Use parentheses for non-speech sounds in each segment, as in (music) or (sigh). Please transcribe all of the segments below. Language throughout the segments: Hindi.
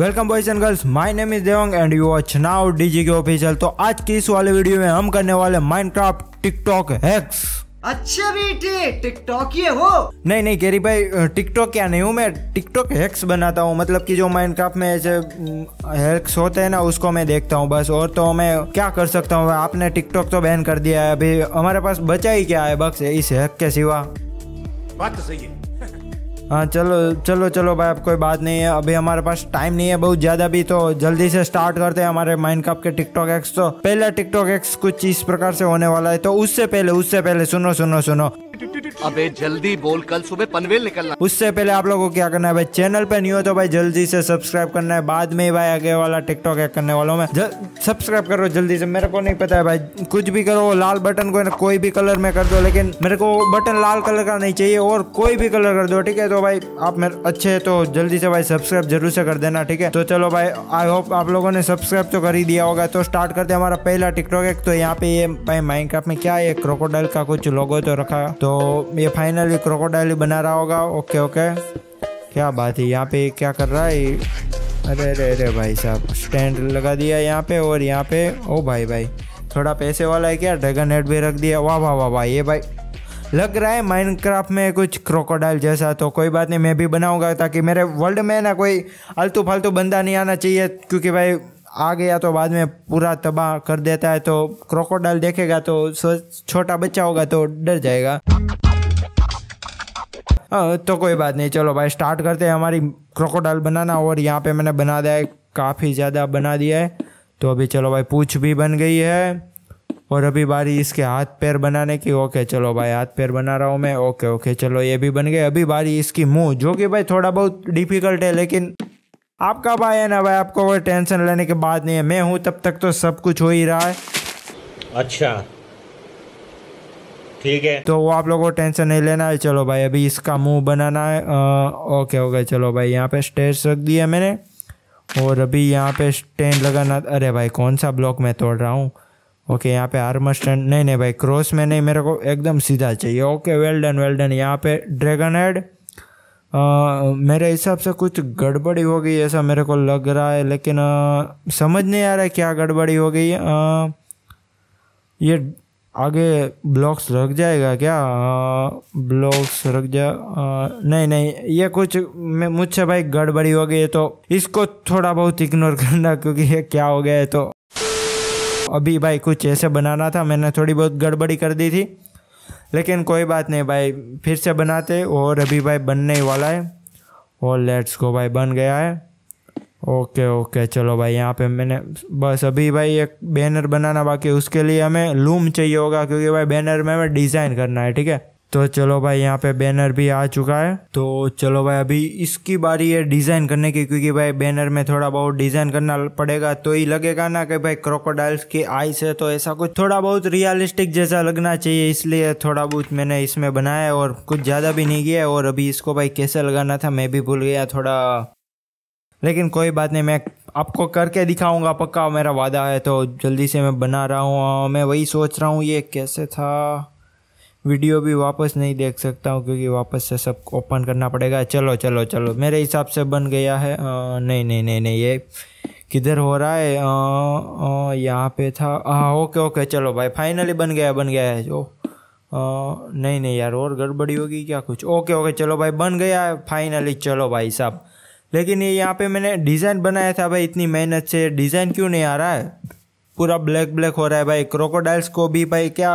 welcome boys and girls my name is Devang and you watch now DG के ऑफिशियल तो आज की इस वाले वीडियो में हम करने वाले माइनक्राफ्ट टिकटॉक हैक्स अच्छा बेटे टिकटॉक ये हो नहीं नहीं केरी भाई टिकटॉक क्या नहीं हूँ मैं टिकटॉक हैक्स बनाता हूँ मतलब कि जो माइनक्राफ्ट में ऐसे हैक्स हम्म, होते हैं ना उसको मैं देखता हूँ बस और तो मैं क्या कर सकता हूँ आपने टिकटॉक तो बैन कर दिया है अभी हमारे पास बचा ही क्या है बक्स इस हैक के सिवा बात तो सही है हाँ चलो चलो चलो भाई अब कोई बात नहीं है अभी हमारे पास टाइम नहीं है बहुत ज़्यादा भी तो जल्दी से स्टार्ट करते हैं हमारे माइंड कप के टिकटॉक एक्स तो पहला टिकटॉक एक्स कुछ इस प्रकार से होने वाला है तो उससे पहले उससे पहले सुनो सुनो सुनो अबे जल्दी बोल कल सुबह पनवेल निकलना उससे पहले आप लोगों को क्या करना है भाई चैनल पे नहीं हो तो भाई जल्दी से सब्सक्राइब करना है बाद में भाई आगे वाला टिकटॉक एक करने वालों में सब्सक्राइब करो जल्दी से मेरे को नहीं पता है भाई कुछ भी करो लाल बटन को कोई भी कलर में कर दो लेकिन मेरे को बटन लाल कलर का नहीं चाहिए और कोई भी कलर कर दो ठीक है तो भाई आप मेरे अच्छे है तो जल्दी से भाई सब्सक्राइब जरूर से कर देना ठीक है तो चलो भाई आई होप आप लोगों ने सब्सक्राइब तो कर ही दिया होगा तो स्टार्ट करते हमारा पहला टिकटॉक एक तो यहाँ पे ये भाई माइंड में क्या है क्रोकोडाइल का कुछ लोगो तो रखा तो ये फाइनली क्रोकोडाइल ही बना रहा होगा ओके ओके क्या बात है यहाँ पे क्या कर रहा है अरे अरे अरे भाई साहब स्टैंड लगा दिया यहाँ पे और यहाँ पे ओ भाई भाई थोड़ा पैसे वाला है क्या ड्रैगन हेड भी रख दिया वाह वाह वाह वाह ये भाई लग रहा है माइनक्राफ्ट में कुछ क्रोकोडाइल जैसा तो कोई बात नहीं मैं भी बनाऊंगा ताकि मेरे वर्ल्ड में ना कोई अलतू फालतू बंदा नहीं आना चाहिए क्योंकि भाई आ गया तो बाद में पूरा तबाह कर देता है तो क्रोकोडाइल देखेगा तो छोटा बच्चा होगा तो डर जाएगा तो कोई बात नहीं चलो भाई स्टार्ट करते हैं हमारी क्रोकोडाइल बनाना और यहाँ पे मैंने बना दिया है काफ़ी ज़्यादा बना दिया है तो अभी चलो भाई पूछ भी बन गई है और अभी बारी इसके हाथ पैर बनाने की ओके चलो भाई हाथ पैर बना रहा हूँ मैं ओके ओके चलो ये भी बन गए अभी बारी इसकी मुंह जो कि भाई थोड़ा बहुत डिफिकल्ट है लेकिन आपका भाई है ना भाई आपको कोई टेंशन लेने की बात नहीं है मैं हूँ तब तक तो सब कुछ हो ही रहा है अच्छा ठीक है तो वो आप लोगों को टेंशन नहीं लेना है चलो भाई अभी इसका मुंह बनाना है आ, ओके ओके चलो भाई यहाँ पे स्टेज रख दिया मैंने और अभी यहाँ पे स्टैंड लगाना अरे भाई कौन सा ब्लॉक मैं तोड़ रहा हूँ ओके यहाँ पे आर्मर स्टैंड नहीं नहीं भाई क्रॉस में नहीं मेरे को एकदम सीधा चाहिए okay well done well done यहाँ पे ड्रैगन हेड मेरे हिसाब से कुछ गड़बड़ी हो गई ऐसा मेरे को लग रहा है लेकिन आ, समझ नहीं आ रहा है क्या गड़बड़ी हो गई आ, ये आगे ब्लॉक्स रख जाएगा क्या ब्लॉक्स रख जा आ, नहीं नहीं ये कुछ मैं मुझसे भाई गड़बड़ी हो गई है तो इसको थोड़ा बहुत इग्नोर करना क्योंकि ये क्या हो गया है तो अभी भाई कुछ ऐसे बनाना था मैंने थोड़ी बहुत गड़बड़ी कर दी थी लेकिन कोई बात नहीं भाई फिर से बनाते और अभी भाई बनने ही वाला है और लेट्स को भाई बन गया है ओके ओके चलो भाई यहाँ पे मैंने बस अभी भाई एक बैनर बनाना बाकी उसके लिए हमें लूम चाहिए होगा क्योंकि भाई बैनर में हमें डिज़ाइन करना है ठीक है तो चलो भाई यहाँ पे बैनर भी आ चुका है तो चलो भाई अभी इसकी बारी है डिज़ाइन करने की क्योंकि भाई बैनर में थोड़ा बहुत डिज़ाइन करना पड़ेगा तो ही लगेगा ना कि भाई क्रोकोडाइल्स की आइस है तो ऐसा कुछ थोड़ा बहुत रियलिस्टिक जैसा लगना चाहिए इसलिए थोड़ा बहुत मैंने इसमें बनाया है और कुछ ज़्यादा भी नहीं किया और अभी इसको भाई कैसे लगाना था मैं भी भूल गया थोड़ा लेकिन कोई बात नहीं मैं आपको करके दिखाऊंगा पक्का मेरा वादा है तो जल्दी से मैं बना रहा हूँ मैं वही सोच रहा हूँ ये कैसे था वीडियो भी वापस नहीं देख सकता हूँ क्योंकि वापस से सब ओपन करना पड़ेगा चलो चलो चलो मेरे हिसाब से बन गया है आ, नहीं नहीं नहीं नहीं ये किधर हो रहा है यहाँ पे था आ, ओके ओके चलो भाई फाइनली बन गया बन गया है जो आ, नहीं नहीं यार और गड़बड़ी होगी क्या कुछ ओके ओके चलो भाई बन गया है फाइनली चलो भाई साहब लेकिन ये यहाँ पे मैंने डिज़ाइन बनाया था भाई इतनी मेहनत से डिज़ाइन क्यों नहीं आ रहा है पूरा ब्लैक ब्लैक हो रहा है भाई क्रोकोडाइल्स को भी भाई क्या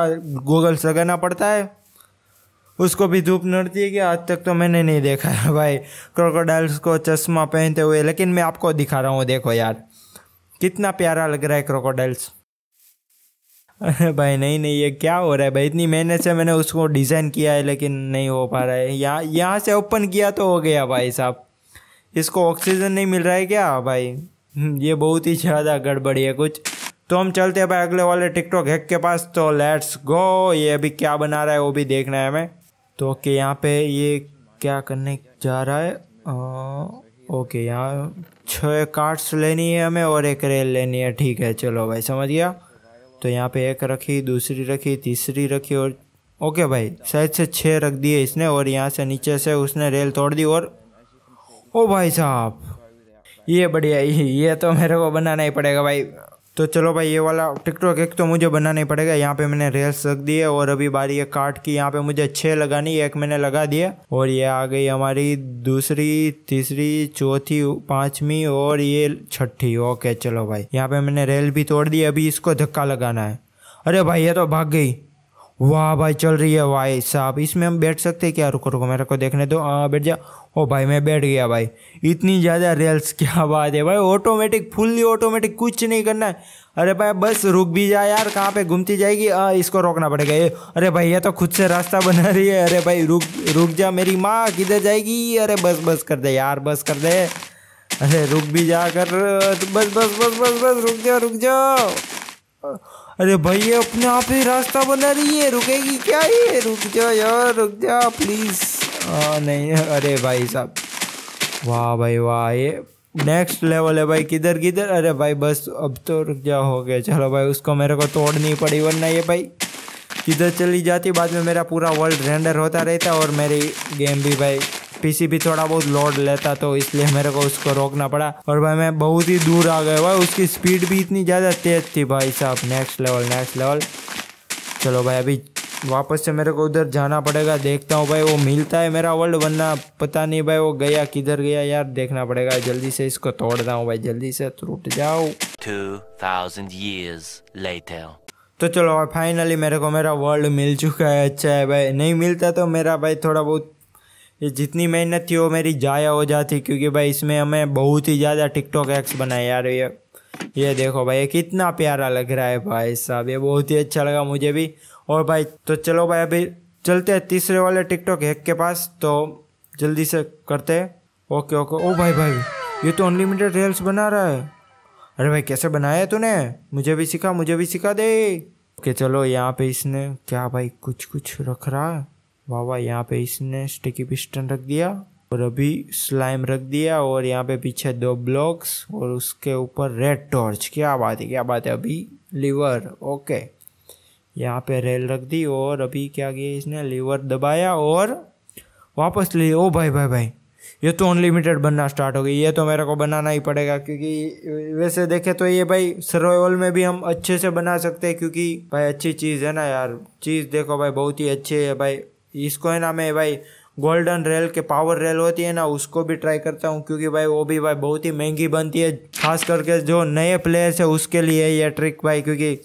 गूगल्स लगाना पड़ता है उसको भी धूप नड़ती है कि आज तक तो मैंने नहीं देखा है भाई क्रोकोडाइल्स को चश्मा पहनते हुए लेकिन मैं आपको दिखा रहा हूँ देखो यार कितना प्यारा लग रहा है क्रोकोडाइल्स अरे भाई नहीं नहीं ये क्या हो रहा है भाई इतनी मेहनत से मैंने उसको डिज़ाइन किया है लेकिन नहीं हो पा रहा है यहाँ यहाँ से ओपन किया तो हो गया भाई साहब इसको ऑक्सीजन नहीं मिल रहा है क्या भाई ये बहुत ही ज़्यादा गड़बड़ी है कुछ तो हम चलते हैं भाई अगले वाले टिकटॉक हैक के पास तो लेट्स गो ये अभी क्या बना रहा है वो भी देखना है हमें तो ओके यहाँ पे ये क्या करने जा रहा है आ, ओके यहाँ छः कार्ड्स लेनी है हमें और एक रेल लेनी है ठीक है चलो भाई समझ गया तो यहाँ पे एक रखी दूसरी रखी तीसरी रखी और ओके भाई शायद से छः रख दिए इसने और यहाँ से नीचे से उसने रेल तोड़ दी और ओ भाई साहब ये बढ़िया ये तो मेरे को बनाना ही पड़ेगा भाई तो चलो भाई ये वाला टिकटॉक एक तो मुझे बनाना ही पड़ेगा यहाँ पे मैंने रेल्स रख दिए और अभी बारी है काट की यहाँ पे मुझे छः लगानी एक मैंने लगा दिया और ये आ गई हमारी दूसरी तीसरी चौथी पाँचवीं और ये छठी ओके चलो भाई यहाँ पे मैंने रेल भी तोड़ दी अभी इसको धक्का लगाना है अरे भाई ये तो भाग गई वाह भाई चल रही है भाई साहब इसमें हम बैठ सकते हैं क्या रुको रुको मेरे को देखने दो आ, बैठ जा ओ भाई मैं बैठ गया भाई इतनी ज़्यादा रेल्स (laughs) क्या बात है भाई ऑटोमेटिक फुल्ली ऑटोमेटिक कुछ नहीं करना है अरे भाई बस रुक भी जा यार कहाँ पे घूमती जाएगी आ, इसको रोकना पड़ेगा ये अरे भाई ये तो खुद से रास्ता (laughs) बना रही है अरे भाई रुक रुक जा मेरी माँ किधर जाएगी अरे बस बस कर दे यार बस कर दे अरे रुक भी जा कर बस बस बस बस बस रुक जाओ रुक जाओ अरे भाई ये अपने आप ही रास्ता बना रही है रुकेगी क्या ये रुक जाओ यार रुक जा प्लीज़ नहीं अरे भाई साहब वाह भाई वाह ये नेक्स्ट लेवल है भाई किधर किधर अरे भाई बस अब तो रुक जा हो गया चलो भाई उसको मेरे को तोड़नी पड़ी वरना ये भाई किधर चली जाती बाद में मेरा पूरा वर्ल्ड रेंडर होता रहता और मेरी गेम भी भाई पीसी भी थोड़ा बहुत लोड लेता तो इसलिए मेरे को उसको रोकना पड़ा और भाई मैं बहुत ही दूर आ गया भाई उसकी स्पीड भी इतनी ज़्यादा तेज़ थी भाई साहब नेक्स्ट लेवल नेक्स्ट लेवल चलो भाई अभी वापस से मेरे को उधर जाना पड़ेगा देखता हूँ भाई वो मिलता है मेरा वर्ल्ड वरना पता नहीं भाई वो गया किधर गया यार देखना पड़ेगा जल्दी से इसको तोड़ता हूँ भाई जल्दी से टूट जाओ 2000 तो चलो भाई फाइनली मेरे को मेरा वर्ल्ड मिल चुका है अच्छा है भाई नहीं मिलता तो मेरा भाई थोड़ा बहुत ये जितनी मेहनत थी वो मेरी जाया हो जाती क्योंकि भाई इसमें हमें बहुत ही ज़्यादा टिकटॉक एक्स बनाए यार ये ये देखो भाई ये कितना प्यारा लग रहा है भाई साहब ये बहुत ही अच्छा लगा मुझे भी और भाई तो चलो भाई अभी चलते हैं तीसरे वाले टिकटॉक हैक के पास तो जल्दी से करते हैं ओके ओके ओ भाई भाई ये तो अनलिमिटेड रील्स बना रहा है अरे भाई कैसे बनाया तूने मुझे भी सिखा मुझे भी सिखा दे ओके चलो यहाँ पे इसने क्या भाई कुछ कुछ रख रहा है वाह वाह यहाँ पे इसने स्टिकी पिस्टन रख दिया और अभी स्लाइम रख दिया और यहाँ पे पीछे दो ब्लॉक्स और उसके ऊपर रेड टॉर्च क्या बात है क्या बात है अभी लीवर ओके यहाँ पे रेल रख दी और अभी क्या किया इसने लीवर दबाया और वापस ले ओ भाई भाई भाई ये तो अनलिमिटेड बनना स्टार्ट हो गई ये तो मेरे को बनाना ही पड़ेगा क्योंकि वैसे देखे तो ये भाई सर्वाइवल में भी हम अच्छे से बना सकते हैं क्योंकि भाई अच्छी चीज़ है ना यार चीज़ देखो भाई बहुत ही अच्छी है भाई इसको है ना मैं भाई गोल्डन रेल के पावर रेल होती है ना उसको भी ट्राई करता हूँ क्योंकि भाई वो भी भाई बहुत ही महंगी बनती है खास करके जो नए प्लेयर्स है उसके लिए ये ट्रिक भाई क्योंकि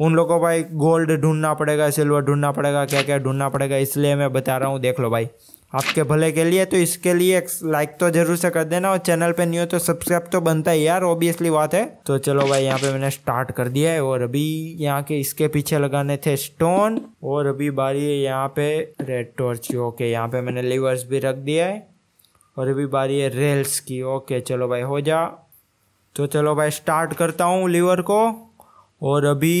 उन लोगों को भाई गोल्ड ढूंढना पड़ेगा सिल्वर ढूंढना पड़ेगा क्या क्या ढूंढना पड़ेगा इसलिए मैं बता रहा हूँ देख लो भाई आपके भले के लिए तो इसके लिए लाइक तो जरूर से कर देना और चैनल पे हो तो सब्सक्राइब तो बनता है यार ऑब्वियसली बात है तो चलो भाई यहाँ पे मैंने स्टार्ट कर दिया है और अभी यहाँ के इसके पीछे लगाने थे स्टोन और अभी बारी है यहाँ पे रेड टॉर्च की ओके यहाँ पे मैंने लीवर्स भी रख दिया है और अभी बारी है रेल्स की ओके चलो भाई हो जा तो चलो भाई स्टार्ट करता हूँ लीवर को और अभी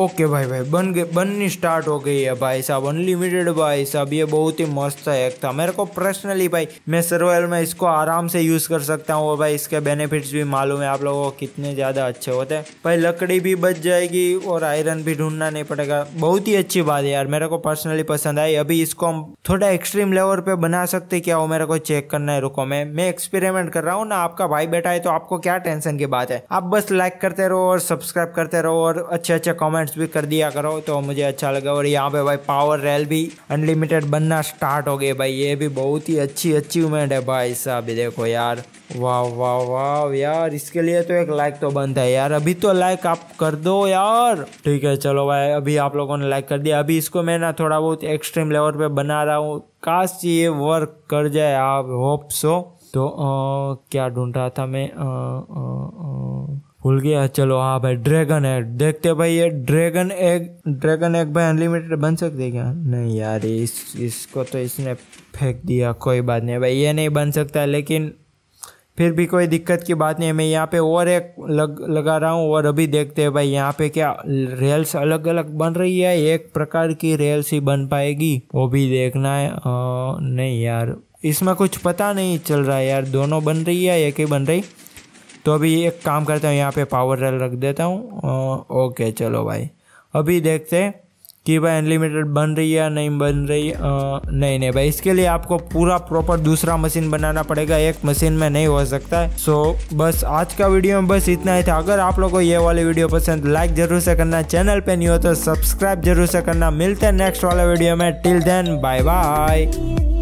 ओके भाई भाई बन गए बननी स्टार्ट हो गई है भाई साहब अनलिमिटेड भाई साहब ये बहुत ही मस्त एक था मेरे को पर्सनली भाई मैं सर्वाइवल में इसको आराम से यूज़ कर सकता हूँ भाई इसके बेनिफिट्स भी मालूम है आप लोगों को कितने ज़्यादा अच्छे होते हैं भाई लकड़ी भी बच जाएगी और आयरन भी ढूंढना नहीं पड़ेगा बहुत ही अच्छी बात है यार मेरे को पर्सनली पसंद आई अभी इसको हम थोड़ा एक्सट्रीम लेवल पे बना सकते क्या हो मेरे को चेक करना है रुको मैं मैं एक्सपेरिमेंट कर रहा हूँ ना आपका भाई बेटा है तो आपको क्या टेंशन की बात है आप बस लाइक करते रहो और सब्सक्राइब करते रहो और अच्छे अच्छे कॉमेंट कमेंट्स भी कर दिया करो तो मुझे अच्छा लगा और यहाँ पे भाई पावर रेल भी अनलिमिटेड बनना स्टार्ट हो गई भाई ये भी बहुत ही अच्छी अचीवमेंट है भाई साहब देखो यार वाह वाह वाह यार इसके लिए तो एक लाइक तो बनता है यार अभी तो लाइक आप कर दो यार ठीक है चलो भाई अभी आप लोगों ने लाइक कर दिया अभी इसको मैं ना थोड़ा बहुत एक्सट्रीम लेवल पे बना रहा हूँ काश ये वर्क कर जाए आप होप सो तो आ, क्या ढूंढ रहा था मैं आ, आ, आ, आ, भूल गया चलो हाँ भाई ड्रैगन है देखते भाई ये ड्रैगन एग ड्रैगन एग भाई अनलिमिटेड बन सकते क्या नहीं यार इस इसको तो इसने फेंक दिया कोई बात नहीं भाई ये नहीं बन सकता लेकिन फिर भी कोई दिक्कत की बात नहीं है मैं यहाँ पे और एक लग लगा रहा हूँ और अभी देखते हैं भाई यहाँ पे क्या रेल्स अलग अलग बन रही है एक प्रकार की रेल्स ही बन पाएगी वो भी देखना है आ, नहीं यार इसमें कुछ पता नहीं चल रहा है यार दोनों बन रही है एक ही बन रही तो अभी एक काम करता हूँ यहाँ पे पावर रेल रख देता हूँ ओके चलो भाई अभी देखते हैं कि भाई अनलिमिटेड बन रही है नहीं बन रही आ, नहीं नहीं भाई इसके लिए आपको पूरा प्रॉपर दूसरा मशीन बनाना पड़ेगा एक मशीन में नहीं हो सकता है सो बस आज का वीडियो में बस इतना ही था अगर आप लोग को ये वाली वीडियो पसंद लाइक जरूर से करना चैनल पे नहीं हो तो सब्सक्राइब जरूर से करना मिलते हैं नेक्स्ट वाला वीडियो में टिल देन बाय बाय